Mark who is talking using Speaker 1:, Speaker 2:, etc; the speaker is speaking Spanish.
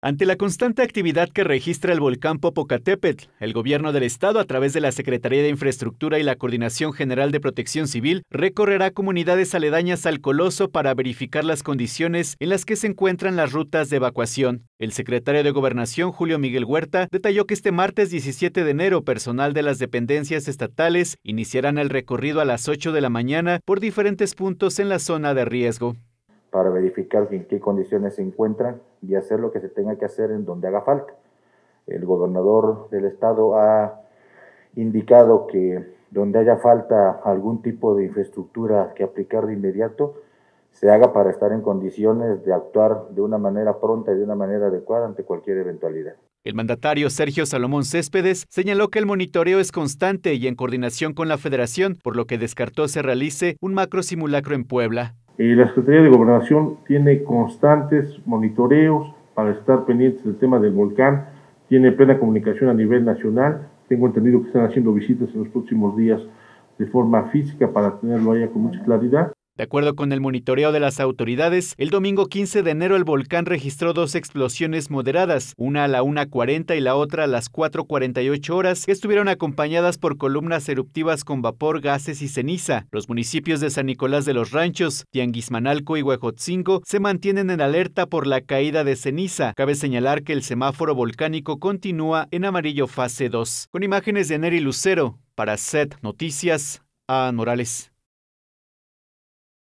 Speaker 1: Ante la constante actividad que registra el volcán Popocatépetl, el gobierno del estado a través de la Secretaría de Infraestructura y la Coordinación General de Protección Civil recorrerá comunidades aledañas al coloso para verificar las condiciones en las que se encuentran las rutas de evacuación. El secretario de Gobernación, Julio Miguel Huerta, detalló que este martes 17 de enero personal de las dependencias estatales iniciarán el recorrido a las 8 de la mañana por diferentes puntos en la zona de riesgo
Speaker 2: para verificar en qué condiciones se encuentran y hacer lo que se tenga que hacer en donde haga falta. El gobernador del estado ha indicado que donde haya falta algún tipo de infraestructura que aplicar de inmediato, se haga para estar en condiciones de actuar de una manera pronta y de una manera adecuada ante cualquier eventualidad.
Speaker 1: El mandatario Sergio Salomón Céspedes señaló que el monitoreo es constante y en coordinación con la federación, por lo que descartó se realice un macro simulacro en Puebla.
Speaker 3: Eh, la Secretaría de Gobernación tiene constantes monitoreos para estar pendientes del tema del volcán, tiene plena comunicación a nivel nacional. Tengo entendido que están haciendo visitas en los próximos días de forma física para tenerlo allá con mucha claridad.
Speaker 1: De acuerdo con el monitoreo de las autoridades, el domingo 15 de enero el volcán registró dos explosiones moderadas, una a la 1.40 y la otra a las 4.48 horas, que estuvieron acompañadas por columnas eruptivas con vapor, gases y ceniza. Los municipios de San Nicolás de los Ranchos, Tianguismanalco y Huejotzingo se mantienen en alerta por la caída de ceniza. Cabe señalar que el semáforo volcánico continúa en amarillo fase 2. Con imágenes de Neri Lucero, para SET Noticias, a Morales.